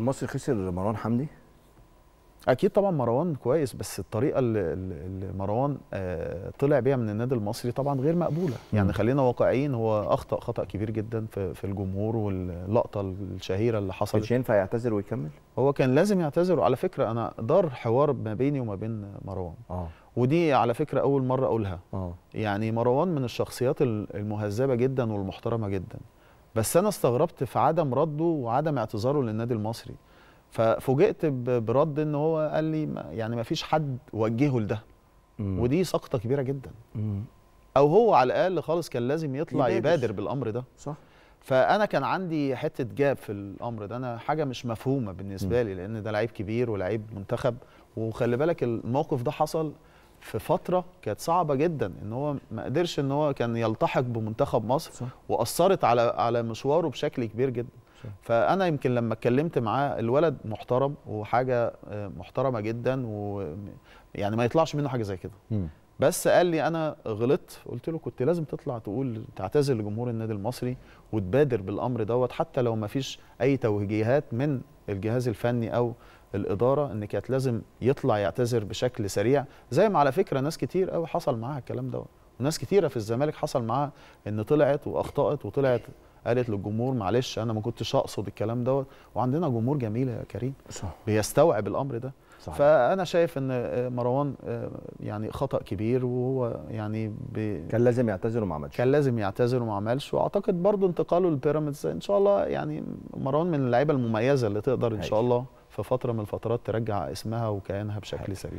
المصري خسر مروان حمدي اكيد طبعا مروان كويس بس الطريقه اللي, مروان آه، طلع بيها من النادي المصري طبعا غير مقبوله يعني خلينا واقعيين هو اخطا خطا كبير جدا في, في الجمهور واللقطه الشهيره اللي حصلت مش ينفع يعتذر ويكمل هو كان لازم يعتذر وعلى فكره انا دار حوار ما بيني وما بين مروان اه ودي على فكره اول مره اقولها اه يعني مروان من الشخصيات المهذبه جدا والمحترمه جدا بس انا استغربت في عدم رده وعدم اعتذاره للنادي المصري ففوجئت برد ان هو قال لي ما يعني ما فيش حد وجهه لده ودي سقطه كبيره جدا مم. او هو على الاقل خالص كان لازم يطلع يبادر, يبادر بالامر ده صح فانا كان عندي حته جاب في الامر ده انا حاجه مش مفهومه بالنسبه لي لان ده لعيب كبير ولعيب منتخب وخلي بالك الموقف ده حصل في فتره كانت صعبه جدا ان هو ما قدرش ان هو كان يلتحق بمنتخب مصر صح. واثرت على على مشواره بشكل كبير جدا صح. فانا يمكن لما اتكلمت معاه الولد محترم وحاجه آه، محترمه جدا و يعني ما يطلعش منه حاجه زي كده م. بس قال لي انا غلطت قلت له كنت لازم تطلع تقول تعتذر لجمهور النادي المصري وتبادر بالامر دوت حتى لو ما فيش اي توجيهات من الجهاز الفني او الاداره ان كانت لازم يطلع يعتذر بشكل سريع زي ما على فكره ناس كتير قوي حصل معاها الكلام ده وناس كتيره في الزمالك حصل معاها ان طلعت واخطات وطلعت قالت للجمهور معلش انا ما كنتش اقصد الكلام دوت وعندنا جمهور جميل يا كريم صح. بيستوعب الامر ده صح. فانا شايف ان مروان آه، يعني خطا كبير وهو يعني بي كان لازم يعتذر وما عملش كان لازم يعتذر وما عملش واعتقد برضه انتقاله لبيراميدز ان شاء الله يعني مروان من اللعيبه المميزه اللي تقدر ان شاء الله في فتره من الفترات ترجع اسمها وكيانها بشكل سليم